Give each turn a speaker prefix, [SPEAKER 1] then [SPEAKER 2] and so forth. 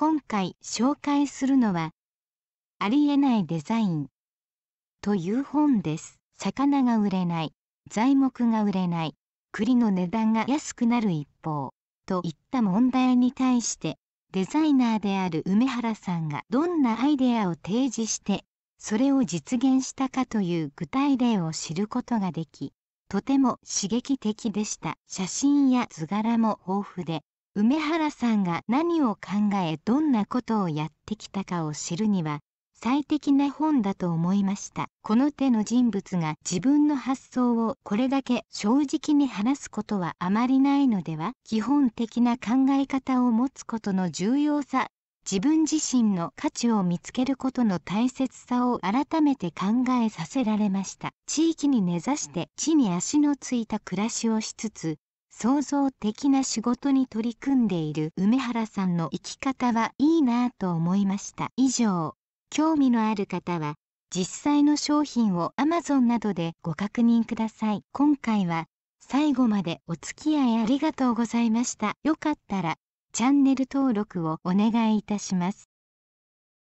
[SPEAKER 1] 今回紹介するのは「ありえないデザイン」という本です。魚が売れない、材木が売れない、栗の値段が安くなる一方といった問題に対してデザイナーである梅原さんがどんなアイデアを提示してそれを実現したかという具体例を知ることができとても刺激的でした写真や図柄も豊富で梅原さんが何を考えどんなことをやってきたかを知るには最適な本だと思いましたこの手の人物が自分の発想をこれだけ正直に話すことはあまりないのでは基本的な考え方を持つことの重要さ自分自身の価値を見つけることの大切さを改めて考えさせられました地域に根ざして地に足のついた暮らしをしつつ創造的な仕事に取り組んでいる梅原さんの生き方はいいなぁと思いました以上興味のある方は実際の商品を Amazon などでご確認ください今回は最後までお付き合いありがとうございましたよかったらチャンネル登録をお願いいたします